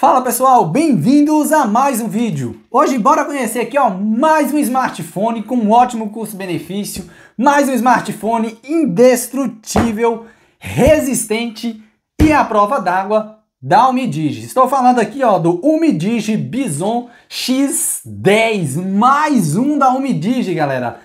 Fala pessoal, bem-vindos a mais um vídeo. Hoje bora conhecer aqui ó, mais um smartphone com um ótimo custo-benefício, mais um smartphone indestrutível, resistente e à prova d'água da Umidigi. Estou falando aqui ó do Umidigi Bison X10, mais um da Umidigi, galera.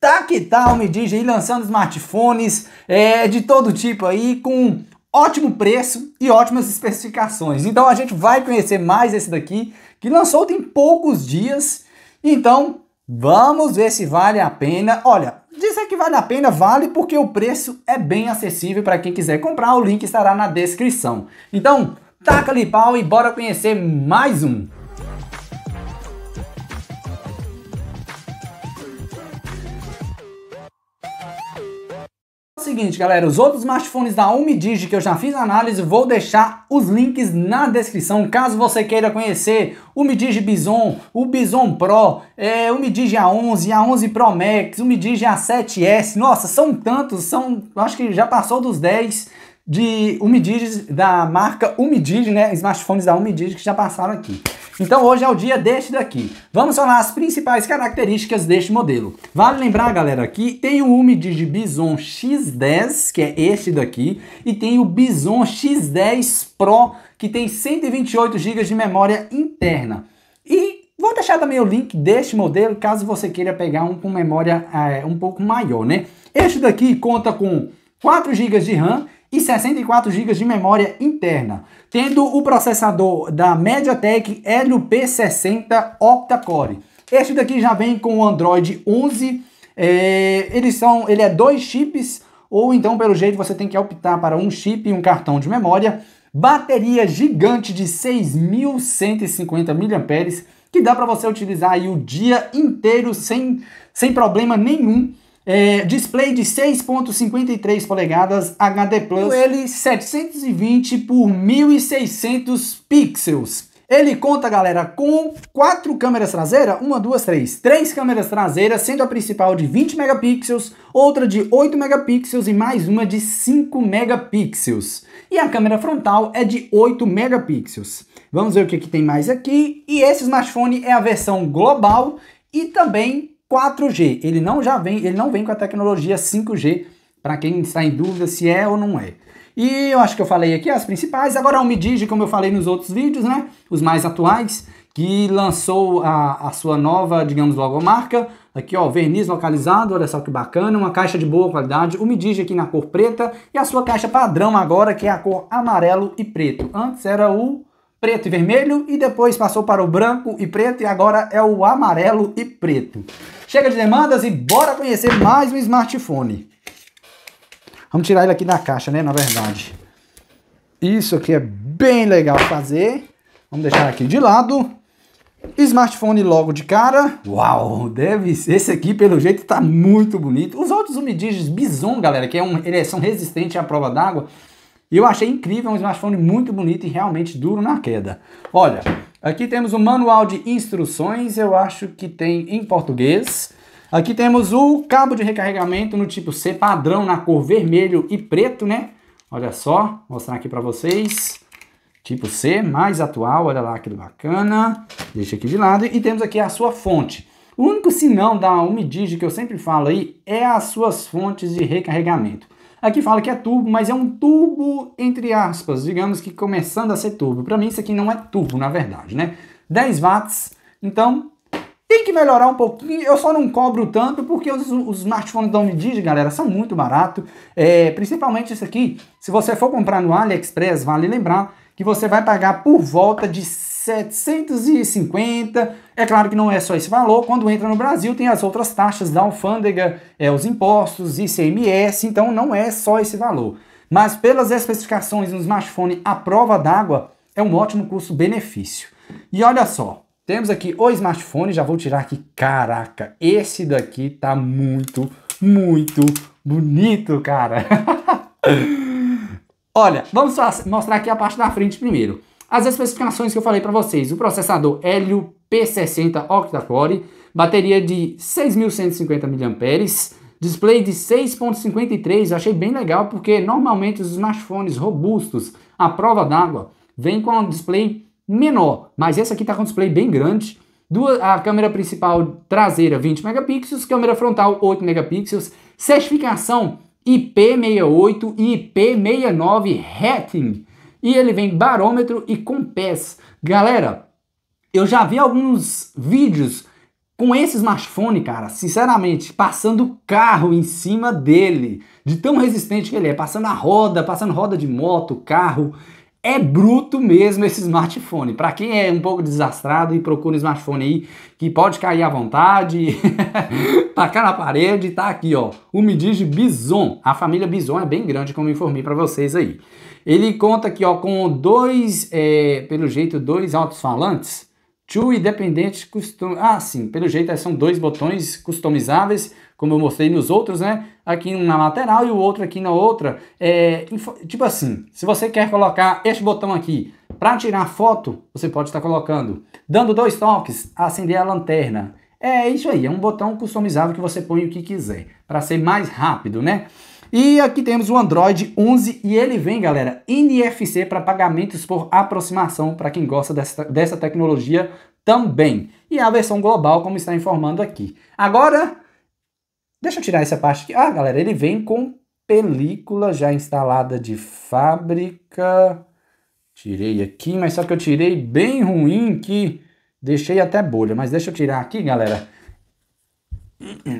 Tá que tá a Umidigi lançando smartphones é, de todo tipo aí com ótimo preço e ótimas especificações. Então a gente vai conhecer mais esse daqui, que lançou tem poucos dias. Então vamos ver se vale a pena. Olha, dizer que vale a pena vale porque o preço é bem acessível para quem quiser comprar. O link estará na descrição. Então taca-lhe pau e bora conhecer mais um. seguinte, galera, os outros smartphones da Umidigi que eu já fiz análise, vou deixar os links na descrição, caso você queira conhecer o Midigi Bison, o Bison Pro, é, o Midigi A11, A11 Pro Max, o Midigi A7S, nossa, são tantos, são, acho que já passou dos 10, de Umidigi, da marca Umidigi, né? Smartphones da Umidigi que já passaram aqui. Então hoje é o dia deste daqui. Vamos falar as principais características deste modelo. Vale lembrar, galera, que tem o Umidigi Bison X10, que é este daqui, e tem o Bison X10 Pro, que tem 128 GB de memória interna. E Vou deixar também o link deste modelo, caso você queira pegar um com memória é, um pouco maior, né? Este daqui conta com 4 GB de RAM e 64 GB de memória interna, tendo o processador da MediaTek Helio P60 Octa-Core. Este daqui já vem com o Android 11, é, eles são, ele é dois chips, ou então pelo jeito você tem que optar para um chip e um cartão de memória, bateria gigante de 6.150 mAh, que dá para você utilizar aí o dia inteiro sem, sem problema nenhum, é, display de 6.53 polegadas HD Plus, ele 720 por 1600 pixels. Ele conta, galera, com quatro câmeras traseiras, uma, duas, três, três câmeras traseiras, sendo a principal de 20 megapixels, outra de 8 megapixels e mais uma de 5 megapixels. E a câmera frontal é de 8 megapixels. Vamos ver o que, que tem mais aqui. E esse smartphone é a versão global e também 4G. Ele não já vem, ele não vem com a tecnologia 5G, para quem está em dúvida se é ou não é. E eu acho que eu falei aqui as principais. Agora é o Midigi, como eu falei nos outros vídeos, né? Os mais atuais, que lançou a, a sua nova, digamos, logomarca. Aqui, ó, verniz localizado, olha só que bacana. Uma caixa de boa qualidade. O Midigi aqui na cor preta. E a sua caixa padrão agora, que é a cor amarelo e preto. Antes era o preto e vermelho e depois passou para o branco e preto e agora é o amarelo e preto. Chega de demandas e bora conhecer mais um smartphone. Vamos tirar ele aqui da caixa, né? Na verdade. Isso aqui é bem legal fazer. Vamos deixar aqui de lado. Smartphone logo de cara. Uau, deve ser. Esse aqui, pelo jeito, tá muito bonito. Os outros umidiges Bison, galera, que é um, eles é, são resistentes à prova d'água. E eu achei incrível, é um smartphone muito bonito e realmente duro na queda. Olha, Aqui temos o manual de instruções, eu acho que tem em português. Aqui temos o cabo de recarregamento no tipo C padrão, na cor vermelho e preto, né? Olha só, mostrar aqui para vocês. Tipo C, mais atual, olha lá que bacana. Deixa aqui de lado. E temos aqui a sua fonte. O único sinão da Umidigi que eu sempre falo aí é as suas fontes de recarregamento. Aqui fala que é turbo, mas é um turbo entre aspas, digamos que começando a ser turbo. Para mim isso aqui não é turbo, na verdade, né? 10 watts, então tem que melhorar um pouquinho. Eu só não cobro tanto porque os, os smartphones da Omidigi, galera, são muito barato. É, principalmente isso aqui, se você for comprar no AliExpress, vale lembrar que você vai pagar por volta de 750. É claro que não é só esse valor, quando entra no Brasil tem as outras taxas da alfândega, é, os impostos, ICMS, então não é só esse valor. Mas pelas especificações no smartphone à prova d'água, é um ótimo custo-benefício. E olha só, temos aqui o smartphone, já vou tirar aqui, caraca, esse daqui tá muito, muito bonito, cara. olha, vamos mostrar aqui a parte da frente primeiro. As especificações que eu falei para vocês, o processador Helio P60 octa-core, bateria de 6.150 mAh, display de 6.53, achei bem legal porque normalmente os smartphones robustos à prova d'água vêm com um display menor, mas esse aqui está com um display bem grande, Duas, a câmera principal traseira 20 megapixels, câmera frontal 8 megapixels, certificação IP68 e IP69 Rating. E ele vem barômetro e com pés. Galera, eu já vi alguns vídeos com esse smartphone, cara, sinceramente, passando carro em cima dele, de tão resistente que ele é, passando a roda, passando roda de moto, carro. É bruto mesmo esse smartphone. Para quem é um pouco desastrado e procura um smartphone aí que pode cair à vontade, tacar tá na parede, tá aqui, ó. O Midigi Bison. A família Bison é bem grande, como informei para vocês aí. Ele conta aqui, ó, com dois, é, pelo jeito, dois altos-falantes. Two independentes custom... Ah, sim, pelo jeito é, são dois botões customizáveis como eu mostrei nos outros, né? Aqui na lateral e o outro aqui na outra. É, tipo assim, se você quer colocar este botão aqui para tirar foto, você pode estar colocando. Dando dois toques, acender a lanterna. É isso aí, é um botão customizável que você põe o que quiser, para ser mais rápido, né? E aqui temos o Android 11 e ele vem, galera, NFC para pagamentos por aproximação, para quem gosta dessa, dessa tecnologia também. E a versão global, como está informando aqui. Agora, Deixa eu tirar essa parte aqui. Ah, galera, ele vem com película já instalada de fábrica. Tirei aqui, mas só que eu tirei bem ruim que deixei até bolha. Mas deixa eu tirar aqui, galera.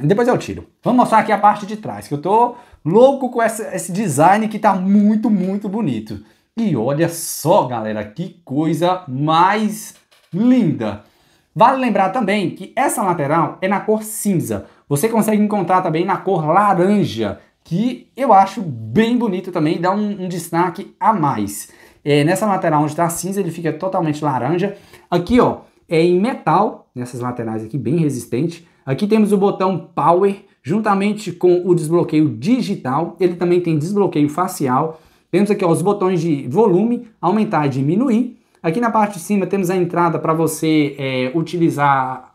Depois eu tiro. Vamos mostrar aqui a parte de trás, que eu tô louco com essa, esse design que tá muito, muito bonito. E olha só, galera, que coisa mais linda. Vale lembrar também que essa lateral é na cor cinza. Você consegue encontrar também na cor laranja, que eu acho bem bonito também, dá um, um destaque a mais. É, nessa lateral onde está cinza, ele fica totalmente laranja. Aqui, ó, é em metal, nessas laterais aqui, bem resistente. Aqui temos o botão Power, juntamente com o desbloqueio digital. Ele também tem desbloqueio facial. Temos aqui ó, os botões de volume, aumentar e diminuir. Aqui na parte de cima temos a entrada para você é, utilizar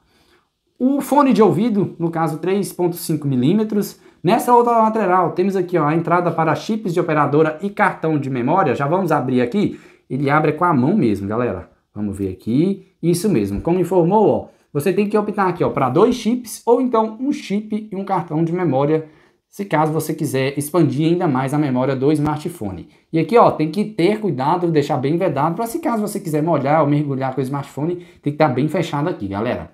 o fone de ouvido, no caso 3.5 milímetros. Nessa outra lateral temos aqui ó, a entrada para chips de operadora e cartão de memória. Já vamos abrir aqui. Ele abre com a mão mesmo, galera. Vamos ver aqui. Isso mesmo. Como informou, ó, você tem que optar aqui para dois chips ou então um chip e um cartão de memória se caso você quiser expandir ainda mais a memória do smartphone. E aqui ó, tem que ter cuidado, deixar bem vedado, para se caso você quiser molhar ou mergulhar com o smartphone, tem que estar tá bem fechado aqui, galera.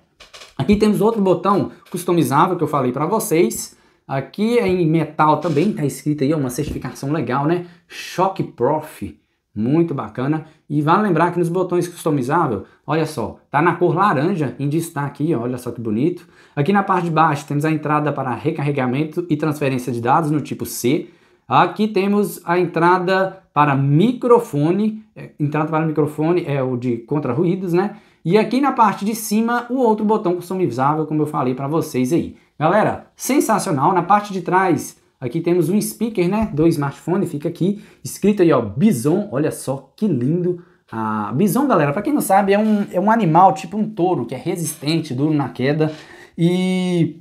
Aqui temos outro botão customizável que eu falei para vocês. Aqui é em metal também está escrito aí uma certificação legal, né? Shock Prof. Muito bacana. E vale lembrar que nos botões customizável, olha só, tá na cor laranja em destaque, olha só que bonito. Aqui na parte de baixo temos a entrada para recarregamento e transferência de dados no tipo C. Aqui temos a entrada para microfone, é, entrada para microfone é o de contra ruídos, né? E aqui na parte de cima, o outro botão customizável, como eu falei para vocês aí. Galera, sensacional. Na parte de trás, aqui temos um speaker, né? Do smartphone, fica aqui. Escrito aí, ó, Bison. Olha só que lindo. Ah, bison, galera, para quem não sabe, é um, é um animal tipo um touro, que é resistente, duro na queda. E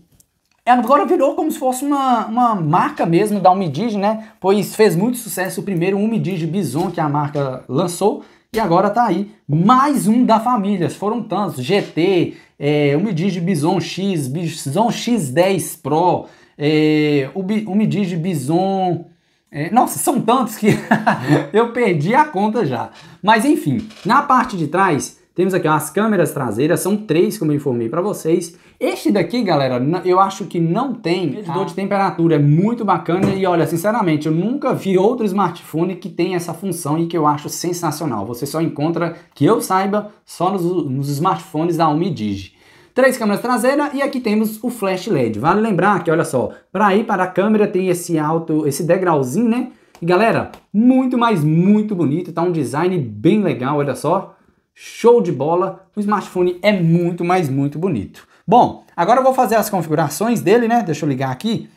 agora virou como se fosse uma, uma marca mesmo da Umidigi, né? Pois fez muito sucesso o primeiro Umidigi Bison que a marca lançou. E agora tá aí mais um da família. Foram tantos: GT, é, o Midigi Bison X, Bison X10 Pro, é, o, o Midigi Bison. É, nossa, são tantos que eu perdi a conta já. Mas enfim, na parte de trás temos aqui as câmeras traseiras, são três, como eu informei para vocês. Este daqui, galera, eu acho que não tem medidor tá? de temperatura, é muito bacana e olha, sinceramente, eu nunca vi outro smartphone que tem essa função e que eu acho sensacional. Você só encontra, que eu saiba, só nos, nos smartphones da Omidigi três câmeras traseiras e aqui temos o flash LED. Vale lembrar que, olha só, para ir para a câmera tem esse alto, esse degrauzinho, né? E galera, muito mais muito bonito, tá um design bem legal, olha só. Show de bola, o smartphone é muito, mas muito bonito. Bom, agora eu vou fazer as configurações dele, né? Deixa eu ligar aqui.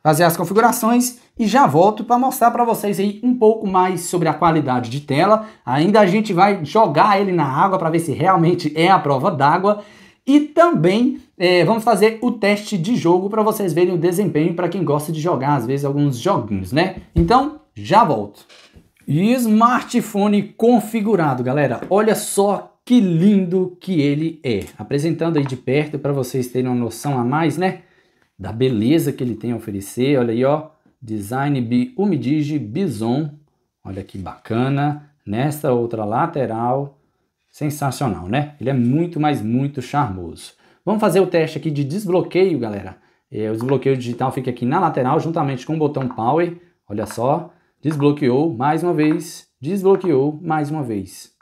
Fazer as configurações e já volto para mostrar para vocês aí um pouco mais sobre a qualidade de tela. Ainda a gente vai jogar ele na água para ver se realmente é a prova d'água. E também é, vamos fazer o teste de jogo para vocês verem o desempenho para quem gosta de jogar, às vezes, alguns joguinhos, né? Então, já volto. E smartphone configurado, galera. Olha só que lindo que ele é. Apresentando aí de perto para vocês terem uma noção a mais, né? Da beleza que ele tem a oferecer. Olha aí, ó. Design Bi Umidigi Bison. Olha que bacana. Nesta outra lateral. Sensacional, né? Ele é muito, mas muito charmoso. Vamos fazer o teste aqui de desbloqueio, galera. É, o desbloqueio digital fica aqui na lateral, juntamente com o botão Power. Olha só. Desbloqueou mais uma vez. Desbloqueou mais uma vez.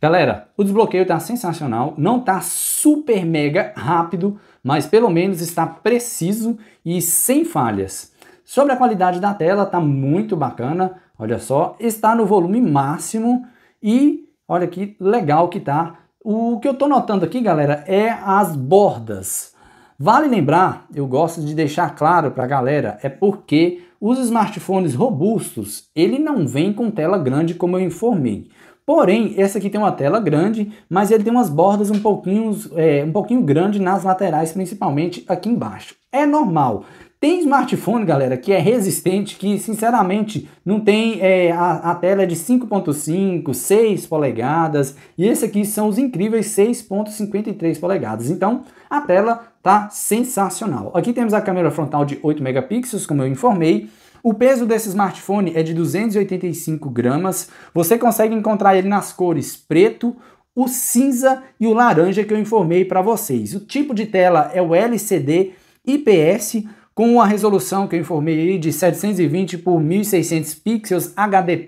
Galera, o desbloqueio está sensacional, não está super mega rápido, mas pelo menos está preciso e sem falhas. Sobre a qualidade da tela, está muito bacana, olha só, está no volume máximo e olha que legal que tá. O que eu estou notando aqui, galera, é as bordas. Vale lembrar, eu gosto de deixar claro para a galera, é porque os smartphones robustos, ele não vem com tela grande como eu informei. Porém, essa aqui tem uma tela grande, mas ele tem umas bordas um pouquinho, é, um pouquinho grande nas laterais, principalmente aqui embaixo. É normal. Tem smartphone, galera, que é resistente, que sinceramente não tem é, a, a, tela de 5.5, 6 polegadas, e esse aqui são os incríveis 6.53 polegadas. Então, a tela tá sensacional. Aqui temos a câmera frontal de 8 megapixels, como eu informei. O peso desse smartphone é de 285 gramas. Você consegue encontrar ele nas cores preto, o cinza e o laranja que eu informei para vocês. O tipo de tela é o LCD IPS com a resolução que eu informei de 720 por 1600 pixels HD+,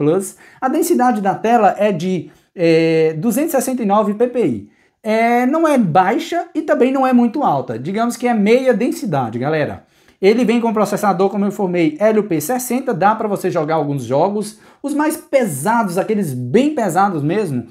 a densidade da tela é de é, 269 ppi. É, não é baixa e também não é muito alta. Digamos que é meia densidade, galera. Ele vem com processador, como eu informei, Helio P60, dá para você jogar alguns jogos. Os mais pesados, aqueles bem pesados mesmo,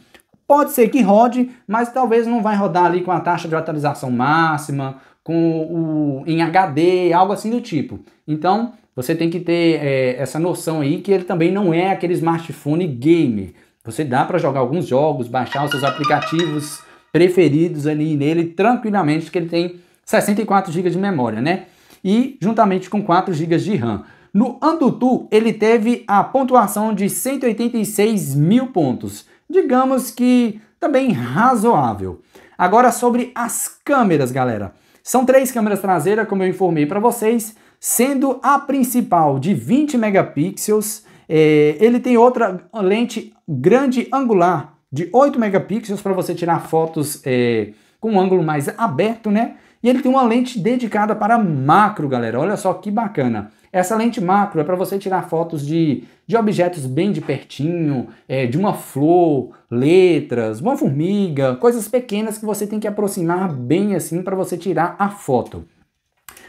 pode ser que rode, mas talvez não vai rodar ali com a taxa de atualização máxima, com o, em HD, algo assim do tipo. Então, você tem que ter é, essa noção aí que ele também não é aquele smartphone gamer. Você dá para jogar alguns jogos, baixar os seus aplicativos preferidos ali nele tranquilamente, que ele tem 64 GB de memória, né? E juntamente com 4 GB de RAM. No Antutu, ele teve a pontuação de 186 mil pontos. Digamos que também razoável. Agora sobre as câmeras, galera. São três câmeras traseiras, como eu informei para vocês, sendo a principal de 20 megapixels. É, ele tem outra lente grande angular de 8 megapixels para você tirar fotos é, com um ângulo mais aberto, né? E ele tem uma lente dedicada para macro, galera. Olha só que bacana. Essa lente macro é para você tirar fotos de, de objetos bem de pertinho, é, de uma flor, letras, uma formiga, coisas pequenas que você tem que aproximar bem assim para você tirar a foto.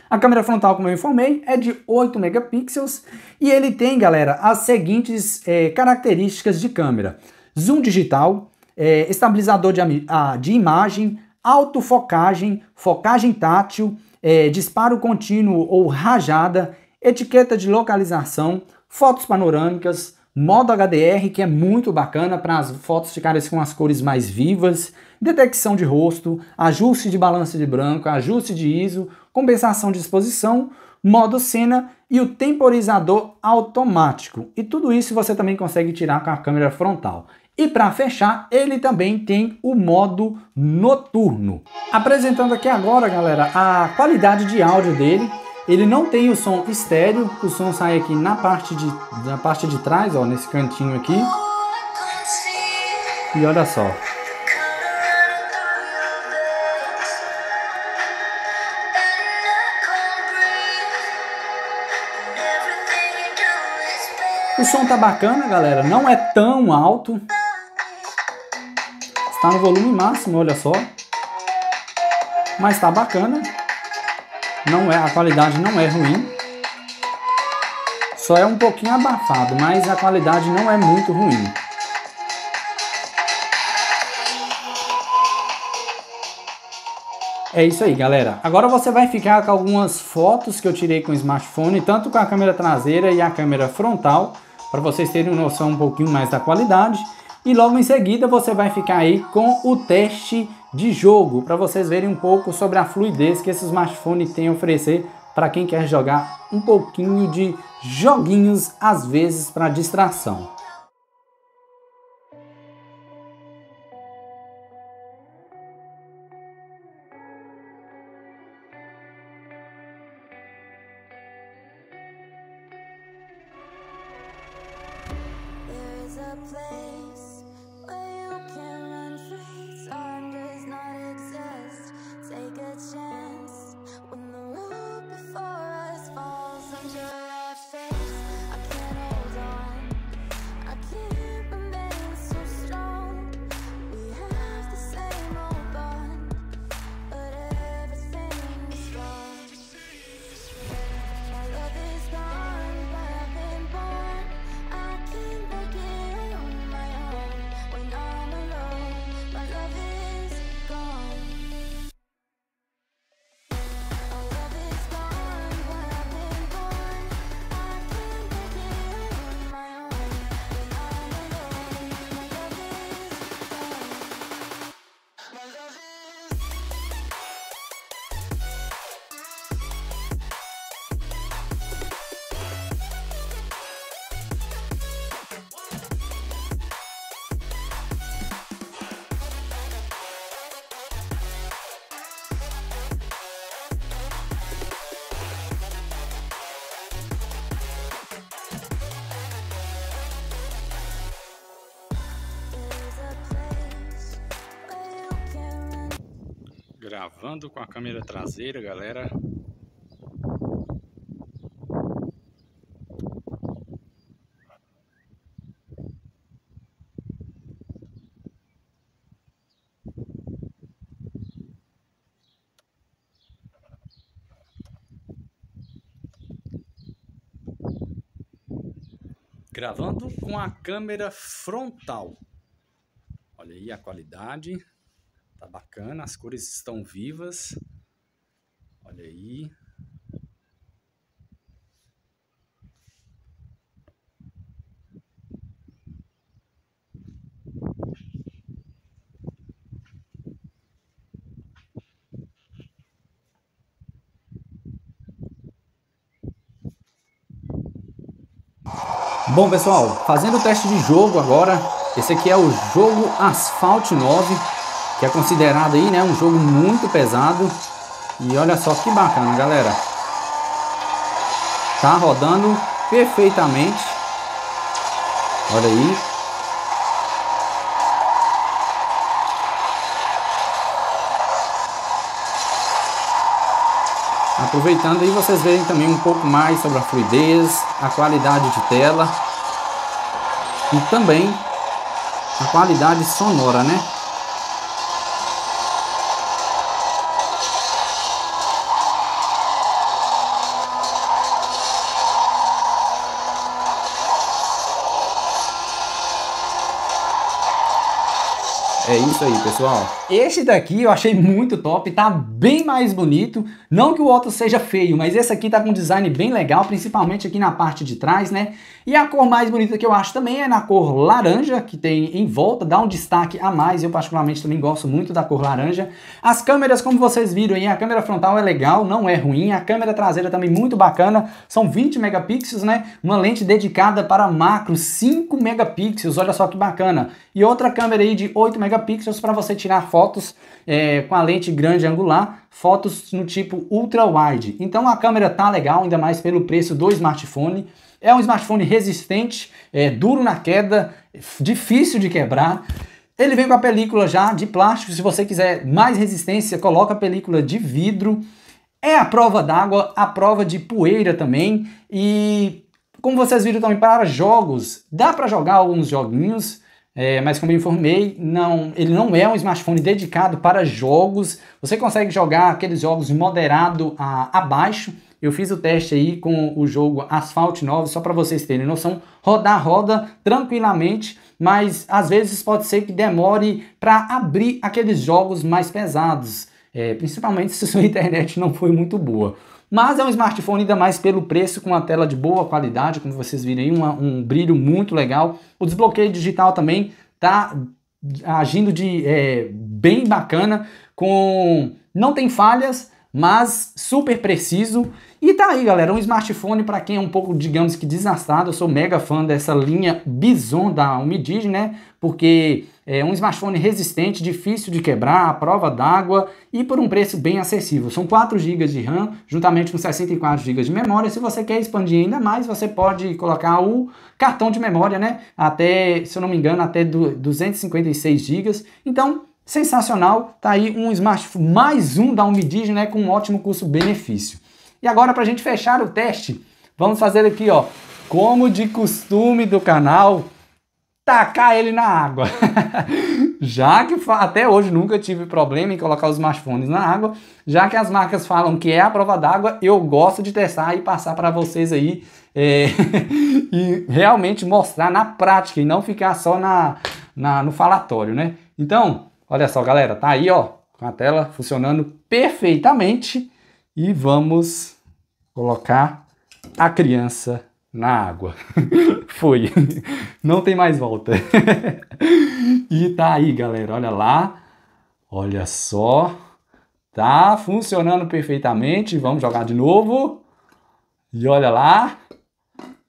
A câmera frontal, como eu informei, é de 8 megapixels e ele tem, galera, as seguintes é, características de câmera. Zoom digital, é, estabilizador de, a, ah, de imagem, autofocagem, focagem tátil, é, disparo contínuo ou rajada, etiqueta de localização, fotos panorâmicas, modo HDR, que é muito bacana para as fotos ficarem com as cores mais vivas, detecção de rosto, ajuste de balanço de branco, ajuste de ISO, compensação de exposição, modo cena e o temporizador automático. E tudo isso você também consegue tirar com a câmera frontal. E para fechar, ele também tem o modo noturno. Apresentando aqui agora, galera, a qualidade de áudio dele. Ele não tem o som estéreo, o som sai aqui na parte de, na parte de trás, ó, nesse cantinho aqui. E olha só. O som tá bacana, galera. Não é tão alto. Está no volume máximo, olha só. Mas tá bacana não é, a qualidade não é ruim. Só é um pouquinho abafado, mas a qualidade não é muito ruim. É isso aí, galera. Agora você vai ficar com algumas fotos que eu tirei com o smartphone, tanto com a câmera traseira e a câmera frontal, para vocês terem uma noção um pouquinho mais da qualidade. E logo em seguida você vai ficar aí com o teste de jogo, para vocês verem um pouco sobre a fluidez que esse smartphone tem a oferecer para quem quer jogar um pouquinho de joguinhos, às vezes para distração. gravando com a câmera traseira, galera. Gravando com a câmera frontal. Olha aí a qualidade. Tá bacana, as cores estão vivas. Olha aí. Bom pessoal, fazendo o teste de jogo agora, esse aqui é o jogo Asphalt 9, que é considerado aí, né, um jogo muito pesado. E olha só que bacana, galera. Tá rodando perfeitamente. Olha aí. Aproveitando aí vocês verem também um pouco mais sobre a fluidez, a qualidade de tela e também a qualidade sonora, né? Hey, isso aí, pessoal. Esse daqui eu achei muito top, tá bem mais bonito. Não que o outro seja feio, mas esse aqui tá com um design bem legal, principalmente aqui na parte de trás, né? E a cor mais bonita que eu acho também é na cor laranja, que tem em volta, dá um destaque a mais. Eu particularmente também gosto muito da cor laranja. As câmeras, como vocês viram aí, a câmera frontal é legal, não é ruim. A câmera traseira também muito bacana, são 20 megapixels, né? Uma lente dedicada para macro, 5 megapixels, olha só que bacana. E outra câmera aí de 8 megapixels, megapixels para você tirar fotos é, com a lente grande angular, fotos no tipo ultra wide. Então a câmera tá legal, ainda mais pelo preço do smartphone. É um smartphone resistente, é, duro na queda, difícil de quebrar. Ele vem com a película já de plástico, se você quiser mais resistência, coloca a película de vidro. É a prova d'água, a prova de poeira também e como vocês viram também para jogos, dá para jogar alguns joguinhos é, mas como eu informei, não, ele não é um smartphone dedicado para jogos. Você consegue jogar aqueles jogos moderado a, abaixo. Eu fiz o teste aí com o jogo Asphalt 9, só para vocês terem noção, roda roda tranquilamente, mas às vezes pode ser que demore para abrir aqueles jogos mais pesados, é, principalmente se sua internet não foi muito boa. Mas é um smartphone ainda mais pelo preço, com uma tela de boa qualidade, como vocês viram aí, uma, um brilho muito legal. O desbloqueio digital também tá agindo de é, bem bacana, com não tem falhas, mas super preciso. E tá aí, galera, um smartphone para quem é um pouco, digamos que desastrado. Eu sou mega fã dessa linha Bison da Umidigi, né? Porque é um smartphone resistente, difícil de quebrar, à prova d'água e por um preço bem acessível. São 4 GB de RAM, juntamente com 64 GB de memória. Se você quer expandir ainda mais, você pode colocar o cartão de memória, né? Até, se eu não me engano, até 256 GB. Então, Sensacional, tá aí um smartphone, mais um da Umidigi, né, com um ótimo custo-benefício. E agora para a gente fechar o teste, vamos fazer aqui, ó, como de costume do canal, tacar ele na água. já que até hoje nunca tive problema em colocar os smartphones na água, já que as marcas falam que é a prova d'água, eu gosto de testar e passar para vocês aí é, e realmente mostrar na prática e não ficar só na, na no falatório, né? Então, Olha só, galera, tá aí, ó, com a tela funcionando perfeitamente e vamos colocar a criança na água. Foi. Não tem mais volta. e tá aí, galera, olha lá. Olha só. Tá funcionando perfeitamente. Vamos jogar de novo. E olha lá.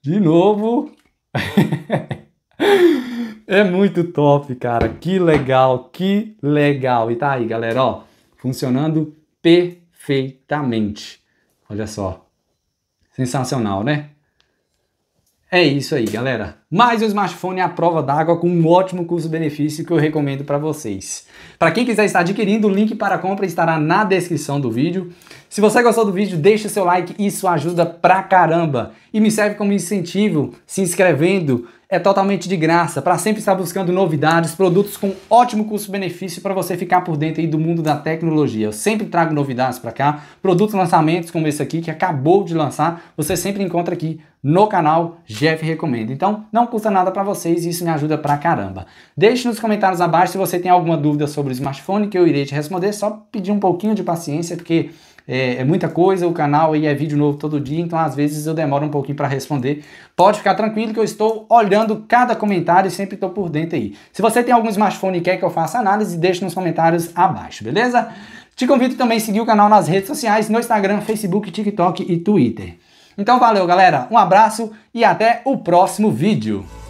De novo. É muito top, cara. Que legal, que legal. E tá aí, galera, ó, funcionando perfeitamente. Olha só. Sensacional, né? É isso aí, galera. Mais o smartphone é a prova d'água com um ótimo custo-benefício que eu recomendo para vocês. Para quem quiser estar adquirindo, o link para a compra estará na descrição do vídeo. Se você gostou do vídeo, deixa seu like, isso ajuda pra caramba e me serve como incentivo se inscrevendo. É totalmente de graça, para sempre estar buscando novidades, produtos com ótimo custo-benefício para você ficar por dentro aí do mundo da tecnologia. Eu sempre trago novidades para cá, produtos lançamentos como esse aqui que acabou de lançar, você sempre encontra aqui no canal Jeff Recomenda. Então, não não custa nada para vocês e isso me ajuda pra caramba. Deixe nos comentários abaixo se você tem alguma dúvida sobre o smartphone que eu irei te responder, só pedir um pouquinho de paciência porque é, é, muita coisa o canal e é vídeo novo todo dia, então às vezes eu demoro um pouquinho para responder. Pode ficar tranquilo que eu estou olhando cada comentário e sempre estou por dentro aí. Se você tem algum smartphone e quer que eu faça análise, deixe nos comentários abaixo, beleza? Te convido também a seguir o canal nas redes sociais, no Instagram, Facebook, TikTok e Twitter. Então valeu, galera. Um abraço e até o próximo vídeo.